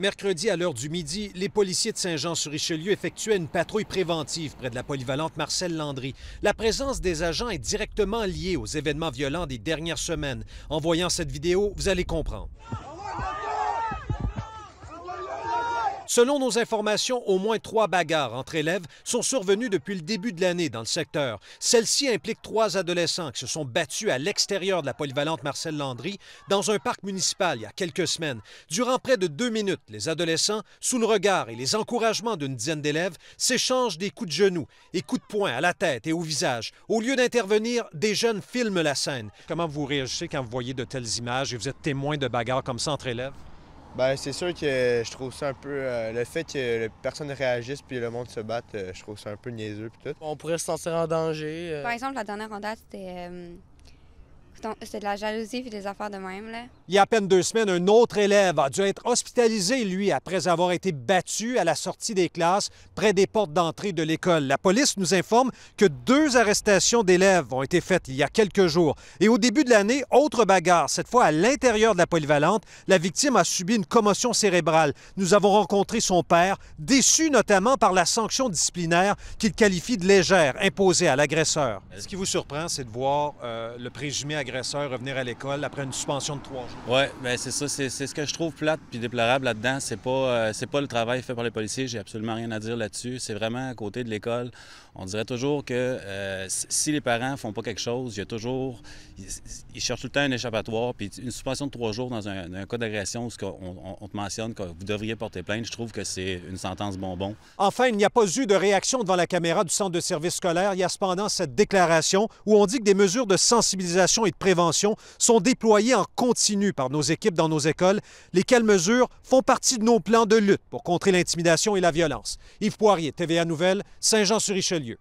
Mercredi, à l'heure du midi, les policiers de Saint-Jean-sur-Richelieu effectuaient une patrouille préventive près de la polyvalente Marcel Landry. La présence des agents est directement liée aux événements violents des dernières semaines. En voyant cette vidéo, vous allez comprendre. Selon nos informations, au moins trois bagarres entre élèves sont survenues depuis le début de l'année dans le secteur. Celles-ci impliquent trois adolescents qui se sont battus à l'extérieur de la polyvalente Marcel Landry dans un parc municipal il y a quelques semaines. Durant près de deux minutes, les adolescents, sous le regard et les encouragements d'une dizaine d'élèves, s'échangent des coups de genoux et coups de poing à la tête et au visage. Au lieu d'intervenir, des jeunes filment la scène. Comment vous réagissez quand vous voyez de telles images et vous êtes témoin de bagarres comme ça entre élèves? Ben, c'est sûr que je trouve ça un peu. Euh, le fait que personne réagisse puis le monde se batte, euh, je trouve ça un peu niaiseux puis tout. On pourrait se sentir en danger. Euh. Par exemple, la dernière en date, c'était c'est de la jalousie et des affaires de même, là. Il y a à peine deux semaines, un autre élève a dû être hospitalisé, lui, après avoir été battu à la sortie des classes près des portes d'entrée de l'école. La police nous informe que deux arrestations d'élèves ont été faites il y a quelques jours. Et au début de l'année, autre bagarre, cette fois à l'intérieur de la polyvalente. La victime a subi une commotion cérébrale. Nous avons rencontré son père, déçu notamment par la sanction disciplinaire qu'il qualifie de légère, imposée à l'agresseur. Ce qui vous surprend, c'est de voir euh, le présumé agresseur revenir à l'école après une suspension de trois jours. Oui, bien c'est ça. C'est, ce que je trouve plate puis déplorable là-dedans. C'est pas, euh, c'est pas le travail fait par les policiers. J'ai absolument rien à dire là-dessus. C'est vraiment à côté de l'école. On dirait toujours que euh, si les parents font pas quelque chose, il y a toujours... Ils, cherchent tout le temps un échappatoire. Puis une suspension de trois jours dans un, cas d'agression où on, te mentionne que vous devriez porter plainte, je trouve que c'est une sentence bonbon. Enfin, il n'y a pas eu de réaction devant la caméra du centre de service scolaire. Il y a cependant cette déclaration où on dit que des mesures de sensibilisation et prévention sont déployés en continu par nos équipes dans nos écoles, lesquelles mesures font partie de nos plans de lutte pour contrer l'intimidation et la violence. Yves Poirier, TVA Nouvelle, Saint-Jean-sur-Richelieu.